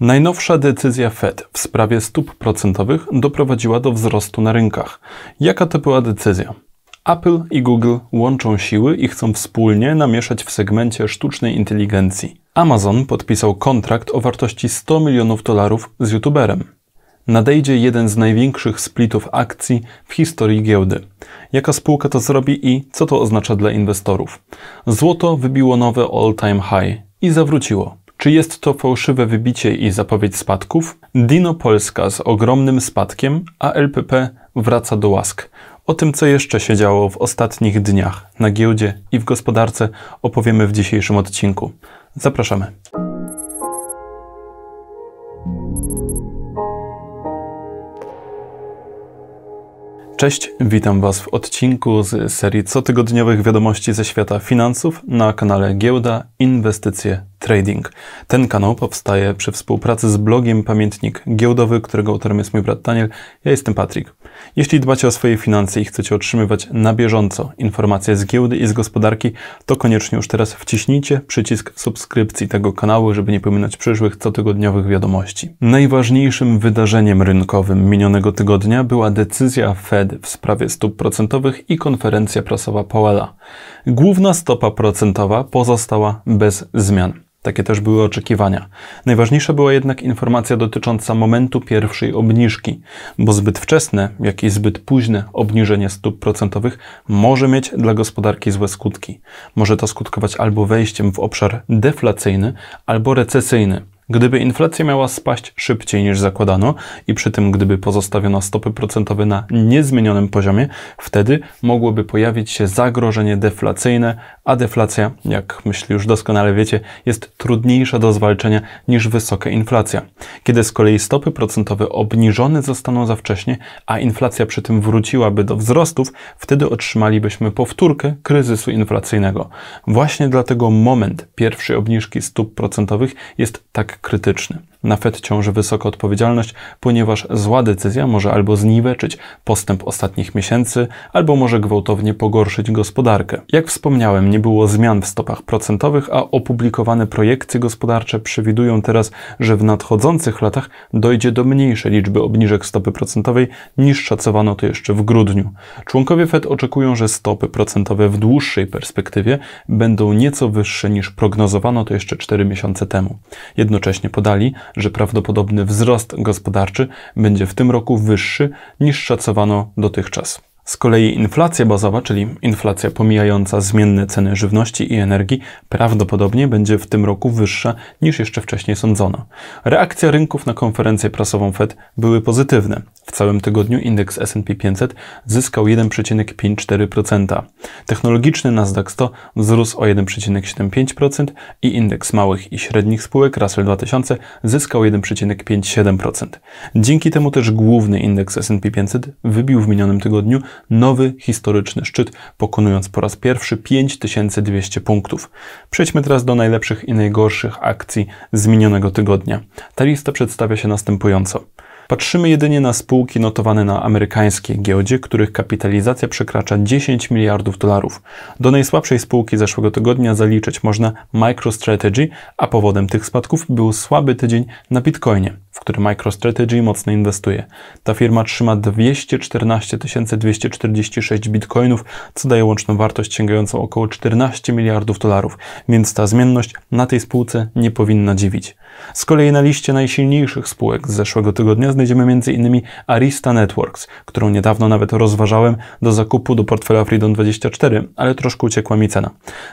Najnowsza decyzja Fed w sprawie stóp procentowych doprowadziła do wzrostu na rynkach. Jaka to była decyzja? Apple i Google łączą siły i chcą wspólnie namieszać w segmencie sztucznej inteligencji. Amazon podpisał kontrakt o wartości 100 milionów dolarów z YouTuberem. Nadejdzie jeden z największych splitów akcji w historii giełdy. Jaka spółka to zrobi i co to oznacza dla inwestorów? Złoto wybiło nowe all-time high i zawróciło. Czy jest to fałszywe wybicie i zapowiedź spadków? Dino Polska z ogromnym spadkiem, a LPP wraca do łask. O tym, co jeszcze się działo w ostatnich dniach na giełdzie i w gospodarce, opowiemy w dzisiejszym odcinku. Zapraszamy. Cześć, witam Was w odcinku z serii cotygodniowych wiadomości ze świata finansów na kanale Giełda Inwestycje Trading. Ten kanał powstaje przy współpracy z blogiem Pamiętnik Giełdowy, którego autorem jest mój brat Daniel. Ja jestem Patryk. Jeśli dbacie o swoje finanse i chcecie otrzymywać na bieżąco informacje z giełdy i z gospodarki, to koniecznie już teraz wciśnijcie przycisk subskrypcji tego kanału, żeby nie pominąć przyszłych cotygodniowych wiadomości. Najważniejszym wydarzeniem rynkowym minionego tygodnia była decyzja Fed w sprawie stóp procentowych i konferencja prasowa Powella. Główna stopa procentowa pozostała bez zmian. Takie też były oczekiwania. Najważniejsza była jednak informacja dotycząca momentu pierwszej obniżki, bo zbyt wczesne, jak i zbyt późne obniżenie stóp procentowych może mieć dla gospodarki złe skutki. Może to skutkować albo wejściem w obszar deflacyjny, albo recesyjny. Gdyby inflacja miała spaść szybciej niż zakładano i przy tym gdyby pozostawiono stopy procentowe na niezmienionym poziomie, wtedy mogłoby pojawić się zagrożenie deflacyjne, a deflacja, jak myślę już doskonale wiecie, jest trudniejsza do zwalczenia niż wysoka inflacja. Kiedy z kolei stopy procentowe obniżone zostaną za wcześnie, a inflacja przy tym wróciłaby do wzrostów, wtedy otrzymalibyśmy powtórkę kryzysu inflacyjnego. Właśnie dlatego moment pierwszej obniżki stóp procentowych jest tak krytyczny. Na Fed ciąży wysoka odpowiedzialność, ponieważ zła decyzja może albo zniweczyć postęp ostatnich miesięcy, albo może gwałtownie pogorszyć gospodarkę. Jak wspomniałem, nie było zmian w stopach procentowych, a opublikowane projekcje gospodarcze przewidują teraz, że w nadchodzących latach dojdzie do mniejszej liczby obniżek stopy procentowej niż szacowano to jeszcze w grudniu. Członkowie Fed oczekują, że stopy procentowe w dłuższej perspektywie będą nieco wyższe niż prognozowano to jeszcze 4 miesiące temu. Jednocześnie Jednocześnie podali, że prawdopodobny wzrost gospodarczy będzie w tym roku wyższy niż szacowano dotychczas. Z kolei inflacja bazowa, czyli inflacja pomijająca zmienne ceny żywności i energii, prawdopodobnie będzie w tym roku wyższa niż jeszcze wcześniej sądzono. Reakcje rynków na konferencję prasową Fed były pozytywne. W całym tygodniu indeks S&P 500 zyskał 1,54%. Technologiczny Nasdaq 100 wzrósł o 1,75% i indeks małych i średnich spółek Russell 2000 zyskał 1,57%. Dzięki temu też główny indeks S&P 500 wybił w minionym tygodniu nowy historyczny szczyt, pokonując po raz pierwszy 5200 punktów. Przejdźmy teraz do najlepszych i najgorszych akcji z minionego tygodnia. Ta lista przedstawia się następująco. Patrzymy jedynie na spółki notowane na amerykańskiej giełdzie, których kapitalizacja przekracza 10 miliardów dolarów. Do najsłabszej spółki zeszłego tygodnia zaliczyć można MicroStrategy, a powodem tych spadków był słaby tydzień na Bitcoinie w który MicroStrategy mocno inwestuje. Ta firma trzyma 214 246 bitcoinów, co daje łączną wartość sięgającą około 14 miliardów dolarów, więc ta zmienność na tej spółce nie powinna dziwić. Z kolei na liście najsilniejszych spółek z zeszłego tygodnia znajdziemy m.in. Arista Networks, którą niedawno nawet rozważałem do zakupu do portfela Freedom 24, ale troszkę uciekła mi cena.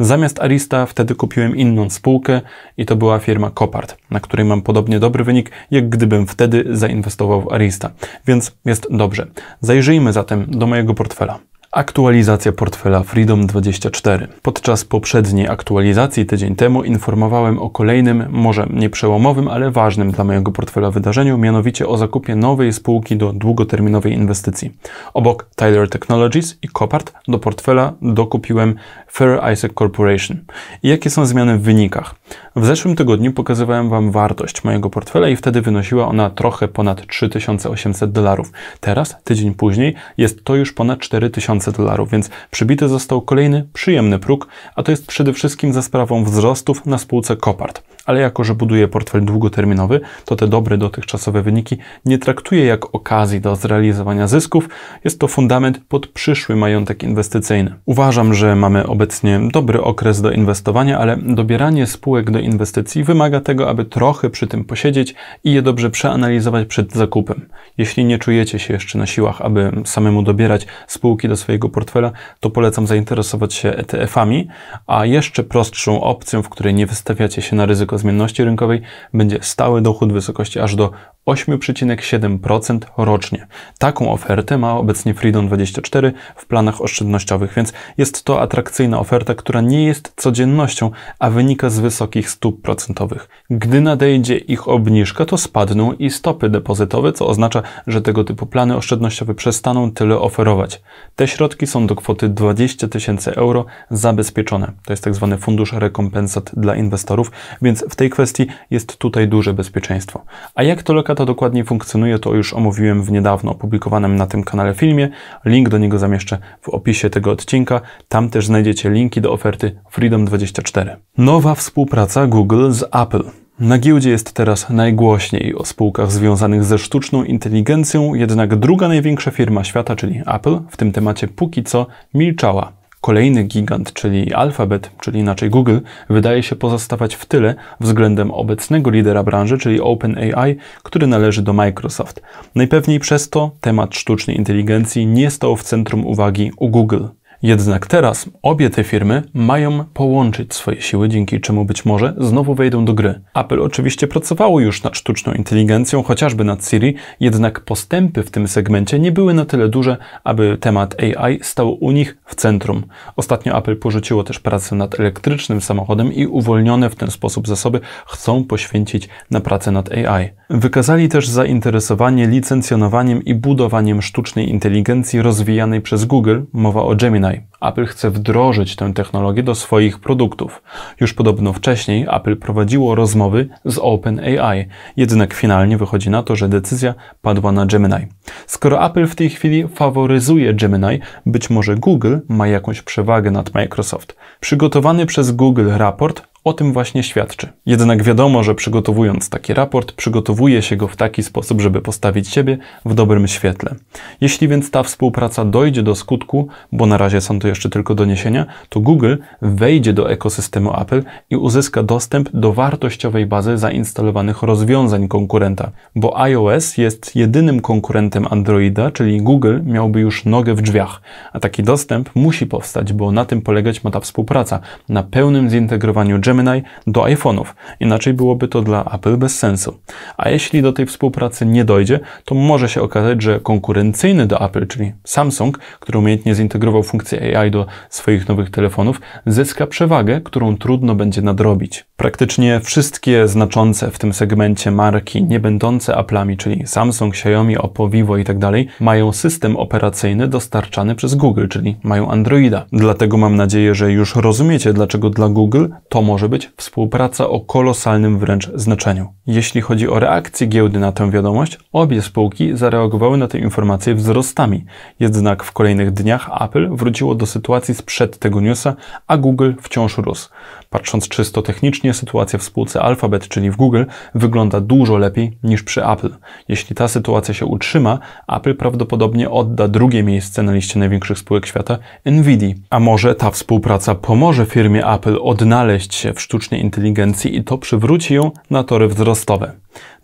Zamiast Arista wtedy kupiłem inną spółkę i to była firma Copart, na której mam podobnie dobry wynik jak gdybym wtedy zainwestował w Arista. Więc jest dobrze. Zajrzyjmy zatem do mojego portfela. Aktualizacja portfela Freedom24. Podczas poprzedniej aktualizacji tydzień temu informowałem o kolejnym, może nie przełomowym, ale ważnym dla mojego portfela wydarzeniu, mianowicie o zakupie nowej spółki do długoterminowej inwestycji. Obok Tyler Technologies i Copart do portfela dokupiłem Fair Isaac Corporation. I jakie są zmiany w wynikach? W zeszłym tygodniu pokazywałem Wam wartość mojego portfela i wtedy wynosiła ona trochę ponad 3800 dolarów. Teraz, tydzień później, jest to już ponad 4000 tysiące dolarów, więc przybity został kolejny przyjemny próg, a to jest przede wszystkim za sprawą wzrostów na spółce Copart. Ale jako, że buduje portfel długoterminowy, to te dobre dotychczasowe wyniki nie traktuje jak okazji do zrealizowania zysków, jest to fundament pod przyszły majątek inwestycyjny. Uważam, że mamy obecnie dobry okres do inwestowania, ale dobieranie spółek do inwestycji wymaga tego, aby trochę przy tym posiedzieć i je dobrze przeanalizować przed zakupem. Jeśli nie czujecie się jeszcze na siłach, aby samemu dobierać spółki do swojego swojego portfela, to polecam zainteresować się ETF-ami, a jeszcze prostszą opcją, w której nie wystawiacie się na ryzyko zmienności rynkowej, będzie stały dochód w wysokości aż do 8,7% rocznie. Taką ofertę ma obecnie Freedom24 w planach oszczędnościowych, więc jest to atrakcyjna oferta, która nie jest codziennością, a wynika z wysokich stóp procentowych. Gdy nadejdzie ich obniżka, to spadną i stopy depozytowe, co oznacza, że tego typu plany oszczędnościowe przestaną tyle oferować. Te środki są do kwoty 20 tysięcy euro zabezpieczone. To jest tak zwany fundusz rekompensat dla inwestorów, więc w tej kwestii jest tutaj duże bezpieczeństwo. A jak to lokata dokładnie funkcjonuje, to już omówiłem w niedawno opublikowanym na tym kanale filmie. Link do niego zamieszczę w opisie tego odcinka. Tam też znajdziecie linki do oferty Freedom24. Nowa współpraca Google z Apple. Na giełdzie jest teraz najgłośniej o spółkach związanych ze sztuczną inteligencją, jednak druga największa firma świata, czyli Apple, w tym temacie póki co milczała. Kolejny gigant, czyli Alphabet, czyli inaczej Google, wydaje się pozostawać w tyle względem obecnego lidera branży, czyli OpenAI, który należy do Microsoft. Najpewniej przez to temat sztucznej inteligencji nie stał w centrum uwagi u Google. Jednak teraz obie te firmy mają połączyć swoje siły, dzięki czemu być może znowu wejdą do gry. Apple oczywiście pracowało już nad sztuczną inteligencją, chociażby nad Siri, jednak postępy w tym segmencie nie były na tyle duże, aby temat AI stał u nich w centrum. Ostatnio Apple porzuciło też pracę nad elektrycznym samochodem i uwolnione w ten sposób zasoby chcą poświęcić na pracę nad AI. Wykazali też zainteresowanie licencjonowaniem i budowaniem sztucznej inteligencji rozwijanej przez Google, mowa o Gemini. Apple chce wdrożyć tę technologię do swoich produktów. Już podobno wcześniej Apple prowadziło rozmowy z OpenAI, jednak finalnie wychodzi na to, że decyzja padła na Gemini. Skoro Apple w tej chwili faworyzuje Gemini, być może Google ma jakąś przewagę nad Microsoft. Przygotowany przez Google raport o tym właśnie świadczy. Jednak wiadomo, że przygotowując taki raport, przygotowuje się go w taki sposób, żeby postawić siebie w dobrym świetle. Jeśli więc ta współpraca dojdzie do skutku, bo na razie są to jeszcze tylko doniesienia, to Google wejdzie do ekosystemu Apple i uzyska dostęp do wartościowej bazy zainstalowanych rozwiązań konkurenta, bo iOS jest jedynym konkurentem Androida, czyli Google miałby już nogę w drzwiach, a taki dostęp musi powstać, bo na tym polegać ma ta współpraca, na pełnym zintegrowaniu Gemini Gemini do iPhone'ów. Inaczej byłoby to dla Apple bez sensu. A jeśli do tej współpracy nie dojdzie, to może się okazać, że konkurencyjny do Apple, czyli Samsung, który umiejętnie zintegrował funkcję AI do swoich nowych telefonów, zyska przewagę, którą trudno będzie nadrobić. Praktycznie wszystkie znaczące w tym segmencie marki nie będące Apple'ami, czyli Samsung, Xiaomi, Oppo, Vivo itd., tak mają system operacyjny dostarczany przez Google, czyli mają Androida. Dlatego mam nadzieję, że już rozumiecie, dlaczego dla Google to może może być współpraca o kolosalnym wręcz znaczeniu. Jeśli chodzi o reakcję giełdy na tę wiadomość, obie spółki zareagowały na tę informację wzrostami. Jednak w kolejnych dniach Apple wróciło do sytuacji sprzed tego newsa, a Google wciąż rósł. Patrząc czysto technicznie, sytuacja w spółce Alphabet, czyli w Google, wygląda dużo lepiej niż przy Apple. Jeśli ta sytuacja się utrzyma, Apple prawdopodobnie odda drugie miejsce na liście największych spółek świata Nvidia. A może ta współpraca pomoże firmie Apple odnaleźć się w sztucznej inteligencji i to przywróci ją na tory wzrostowe.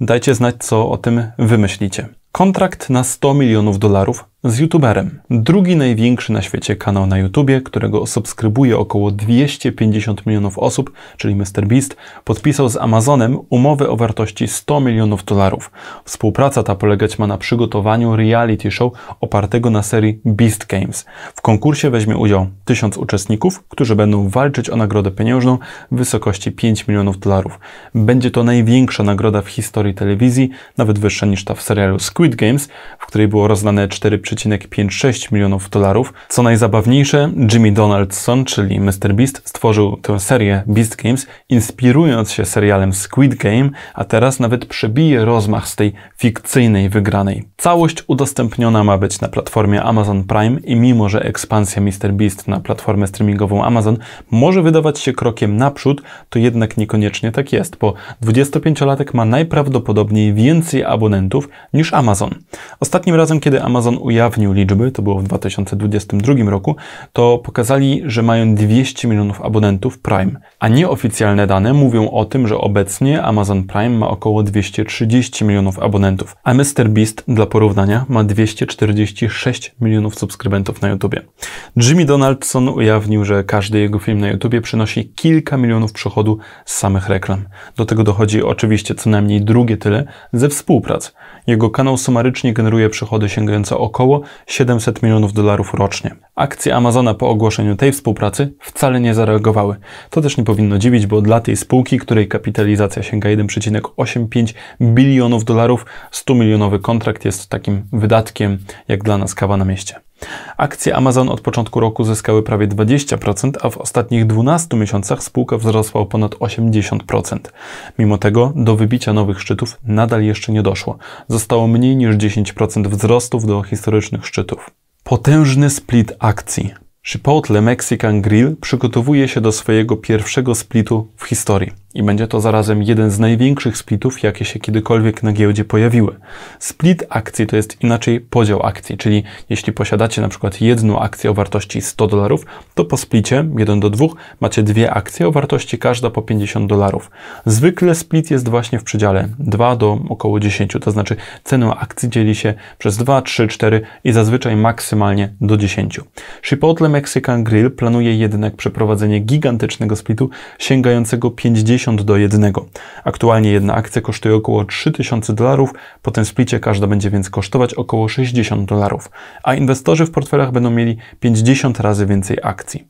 Dajcie znać, co o tym wymyślicie. Kontrakt na 100 milionów dolarów z YouTuberem. Drugi największy na świecie kanał na YouTubie, którego subskrybuje około 250 milionów osób, czyli MrBeast, podpisał z Amazonem umowę o wartości 100 milionów dolarów. Współpraca ta polegać ma na przygotowaniu reality show opartego na serii Beast Games. W konkursie weźmie udział 1000 uczestników, którzy będą walczyć o nagrodę pieniężną w wysokości 5 milionów dolarów. Będzie to największa nagroda w historii telewizji, nawet wyższa niż ta w serialu Squid Games, w której było rozdane 4 1,56 milionów dolarów. Co najzabawniejsze, Jimmy Donaldson, czyli Mr. Beast, stworzył tę serię Beast Games, inspirując się serialem Squid Game, a teraz nawet przebije rozmach z tej fikcyjnej wygranej. Całość udostępniona ma być na platformie Amazon Prime i mimo, że ekspansja Mr. Beast na platformę streamingową Amazon może wydawać się krokiem naprzód, to jednak niekoniecznie tak jest, bo 25-latek ma najprawdopodobniej więcej abonentów niż Amazon. Ostatnim razem, kiedy Amazon ujawnił ujawnił liczby, to było w 2022 roku, to pokazali, że mają 200 milionów abonentów Prime. A nieoficjalne dane mówią o tym, że obecnie Amazon Prime ma około 230 milionów abonentów, a MrBeast dla porównania ma 246 milionów subskrybentów na YouTube. Jimmy Donaldson ujawnił, że każdy jego film na YouTube przynosi kilka milionów przychodu z samych reklam. Do tego dochodzi oczywiście co najmniej drugie tyle ze współprac. Jego kanał sumarycznie generuje przychody sięgające około 700 milionów dolarów rocznie. Akcje Amazona po ogłoszeniu tej współpracy wcale nie zareagowały. To też nie powinno dziwić, bo dla tej spółki, której kapitalizacja sięga 1,85 bilionów dolarów, 100 milionowy kontrakt jest takim wydatkiem jak dla nas kawa na mieście. Akcje Amazon od początku roku zyskały prawie 20%, a w ostatnich 12 miesiącach spółka wzrosła o ponad 80%. Mimo tego do wybicia nowych szczytów nadal jeszcze nie doszło. Zostało mniej niż 10% wzrostów do historycznych szczytów. Potężny split akcji. Chipotle Mexican Grill przygotowuje się do swojego pierwszego splitu w historii. I będzie to zarazem jeden z największych splitów, jakie się kiedykolwiek na giełdzie pojawiły. Split akcji to jest inaczej podział akcji, czyli jeśli posiadacie na przykład jedną akcję o wartości 100 dolarów, to po splicie 1 do 2 macie dwie akcje o wartości każda po 50 dolarów. Zwykle split jest właśnie w przedziale 2 do około 10, to znaczy cenę akcji dzieli się przez 2, 3, 4 i zazwyczaj maksymalnie do 10. Chipotle Mexican Grill planuje jednak przeprowadzenie gigantycznego splitu sięgającego 50 50 do 1. Aktualnie jedna akcja kosztuje około 3000 dolarów, po tym splicie każda będzie więc kosztować około 60 dolarów, a inwestorzy w portfelach będą mieli 50 razy więcej akcji.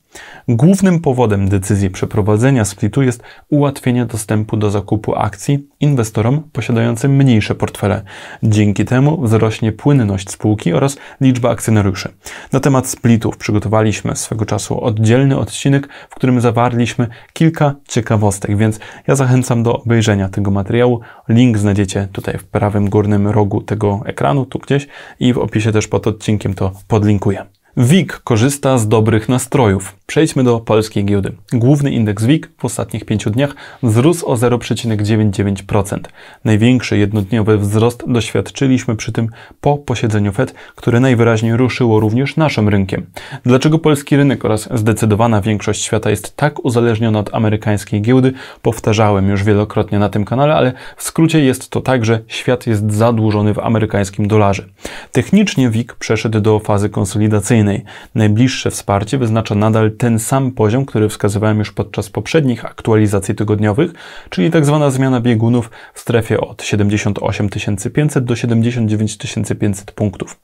Głównym powodem decyzji przeprowadzenia splitu jest ułatwienie dostępu do zakupu akcji inwestorom posiadającym mniejsze portfele. Dzięki temu wzrośnie płynność spółki oraz liczba akcjonariuszy. Na temat splitów przygotowaliśmy swego czasu oddzielny odcinek, w którym zawarliśmy kilka ciekawostek, więc ja zachęcam do obejrzenia tego materiału. Link znajdziecie tutaj w prawym górnym rogu tego ekranu, tu gdzieś i w opisie też pod odcinkiem to podlinkuję. WIG korzysta z dobrych nastrojów. Przejdźmy do polskiej giełdy. Główny indeks WIG w ostatnich 5 dniach wzrósł o 0,99%. Największy jednodniowy wzrost doświadczyliśmy przy tym po posiedzeniu Fed, które najwyraźniej ruszyło również naszym rynkiem. Dlaczego polski rynek oraz zdecydowana większość świata jest tak uzależniona od amerykańskiej giełdy, powtarzałem już wielokrotnie na tym kanale, ale w skrócie jest to tak, że świat jest zadłużony w amerykańskim dolarze. Technicznie WIG przeszedł do fazy konsolidacyjnej. Najbliższe wsparcie wyznacza nadal ten sam poziom, który wskazywałem już podczas poprzednich aktualizacji tygodniowych, czyli tak zwana zmiana biegunów w strefie od 78 500 do 79 500 punktów.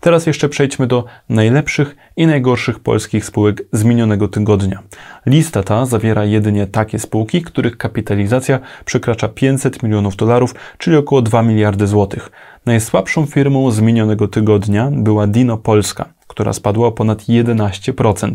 Teraz jeszcze przejdźmy do najlepszych i najgorszych polskich spółek z minionego tygodnia. Lista ta zawiera jedynie takie spółki, których kapitalizacja przekracza 500 milionów dolarów, czyli około 2 miliardy złotych. Najsłabszą firmą z minionego tygodnia była Dino Polska która spadła o ponad 11%.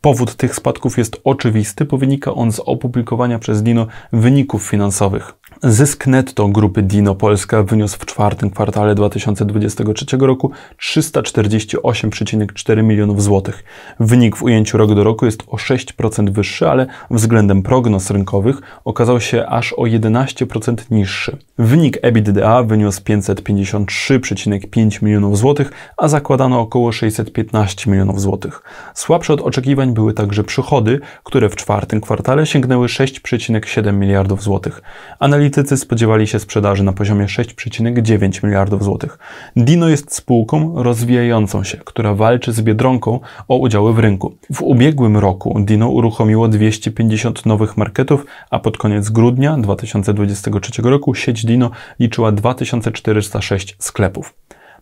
Powód tych spadków jest oczywisty, bo wynika on z opublikowania przez Dino wyników finansowych. Zysk netto grupy Dino Polska wyniósł w czwartym kwartale 2023 roku 348,4 milionów złotych. Wynik w ujęciu rok do roku jest o 6% wyższy, ale względem prognoz rynkowych okazał się aż o 11% niższy. Wynik EBITDA wyniósł 553,5 milionów złotych, a zakładano około 615 milionów złotych. Słabsze od oczekiwań były także przychody, które w czwartym kwartale sięgnęły 6,7 miliardów złotych. Analiz Analitycy spodziewali się sprzedaży na poziomie 6,9 miliardów złotych. Dino jest spółką rozwijającą się, która walczy z Biedronką o udziały w rynku. W ubiegłym roku Dino uruchomiło 250 nowych marketów, a pod koniec grudnia 2023 roku sieć Dino liczyła 2406 sklepów.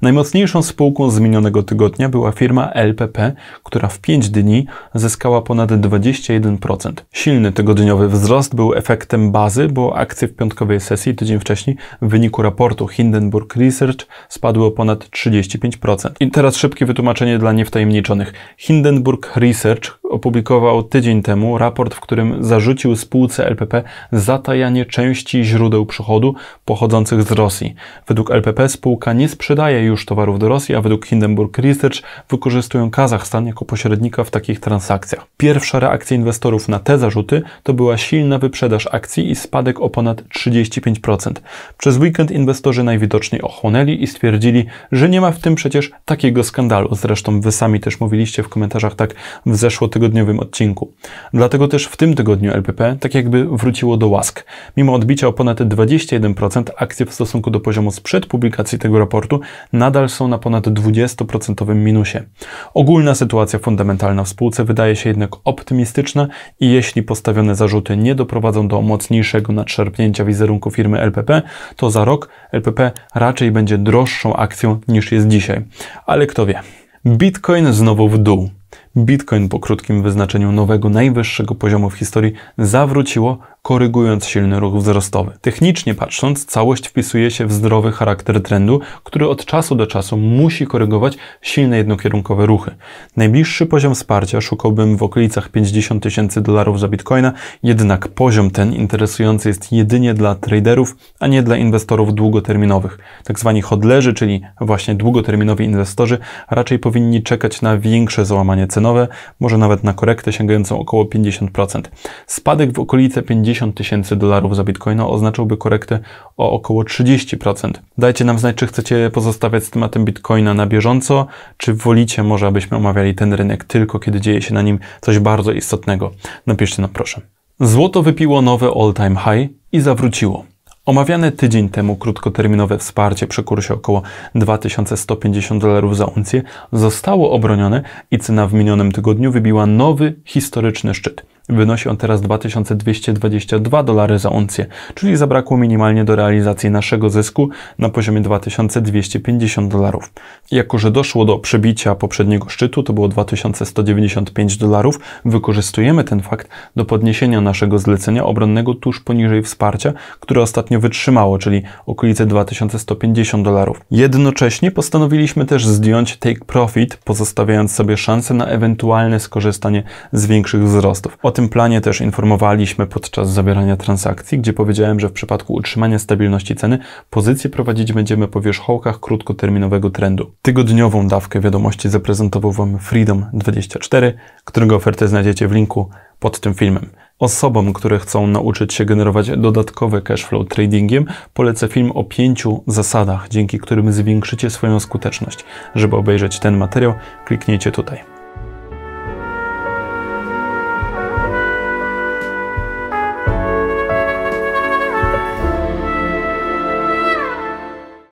Najmocniejszą spółką z minionego tygodnia była firma LPP, która w 5 dni zyskała ponad 21%. Silny tygodniowy wzrost był efektem bazy, bo akcje w piątkowej sesji tydzień wcześniej w wyniku raportu Hindenburg Research spadły o ponad 35%. I teraz szybkie wytłumaczenie dla niewtajemniczonych. Hindenburg Research, opublikował tydzień temu raport, w którym zarzucił spółce LPP zatajanie części źródeł przychodu pochodzących z Rosji. Według LPP spółka nie sprzedaje już towarów do Rosji, a według Hindenburg Research wykorzystują Kazachstan jako pośrednika w takich transakcjach. Pierwsza reakcja inwestorów na te zarzuty to była silna wyprzedaż akcji i spadek o ponad 35%. Przez weekend inwestorzy najwidoczniej ochłonęli i stwierdzili, że nie ma w tym przecież takiego skandalu. Zresztą wy sami też mówiliście w komentarzach tak w zeszłym tygodniu Tygodniowym odcinku. Dlatego też w tym tygodniu LPP tak jakby wróciło do łask. Mimo odbicia o ponad 21% akcje w stosunku do poziomu sprzed publikacji tego raportu nadal są na ponad 20% minusie. Ogólna sytuacja fundamentalna w spółce wydaje się jednak optymistyczna i jeśli postawione zarzuty nie doprowadzą do mocniejszego nadszerpnięcia wizerunku firmy LPP, to za rok LPP raczej będzie droższą akcją niż jest dzisiaj. Ale kto wie. Bitcoin znowu w dół. Bitcoin po krótkim wyznaczeniu nowego najwyższego poziomu w historii zawróciło, korygując silny ruch wzrostowy. Technicznie patrząc, całość wpisuje się w zdrowy charakter trendu, który od czasu do czasu musi korygować silne jednokierunkowe ruchy. Najbliższy poziom wsparcia szukałbym w okolicach 50 tysięcy dolarów za bitcoina, jednak poziom ten interesujący jest jedynie dla traderów, a nie dla inwestorów długoterminowych. Tak zwani hodlerzy, czyli właśnie długoterminowi inwestorzy, raczej powinni czekać na większe załamanie zahamowanie cenowe, może nawet na korektę sięgającą około 50%. Spadek w okolice 50 tysięcy dolarów za bitcoina oznaczałby korektę o około 30%. Dajcie nam znać, czy chcecie pozostawiać z tematem bitcoina na bieżąco, czy wolicie może, abyśmy omawiali ten rynek tylko kiedy dzieje się na nim coś bardzo istotnego. Napiszcie nam proszę. Złoto wypiło nowe all-time high i zawróciło. Omawiane tydzień temu krótkoterminowe wsparcie przy kursie około 2150 dolarów za uncję zostało obronione i cena w minionym tygodniu wybiła nowy historyczny szczyt. Wynosi on teraz 2222 dolary za uncję, czyli zabrakło minimalnie do realizacji naszego zysku na poziomie 2250 dolarów. Jako, że doszło do przebicia poprzedniego szczytu, to było 2195 dolarów, wykorzystujemy ten fakt do podniesienia naszego zlecenia obronnego tuż poniżej wsparcia, które ostatnio wytrzymało, czyli okolice 2150 dolarów. Jednocześnie postanowiliśmy też zdjąć take profit, pozostawiając sobie szansę na ewentualne skorzystanie z większych wzrostów. O tym tym planie też informowaliśmy podczas zawierania transakcji, gdzie powiedziałem, że w przypadku utrzymania stabilności ceny pozycję prowadzić będziemy po wierzchołkach krótkoterminowego trendu. Tygodniową dawkę wiadomości zaprezentował Wam Freedom24, którego ofertę znajdziecie w linku pod tym filmem. Osobom, które chcą nauczyć się generować dodatkowy cashflow tradingiem, polecę film o pięciu zasadach, dzięki którym zwiększycie swoją skuteczność. Żeby obejrzeć ten materiał, kliknijcie tutaj.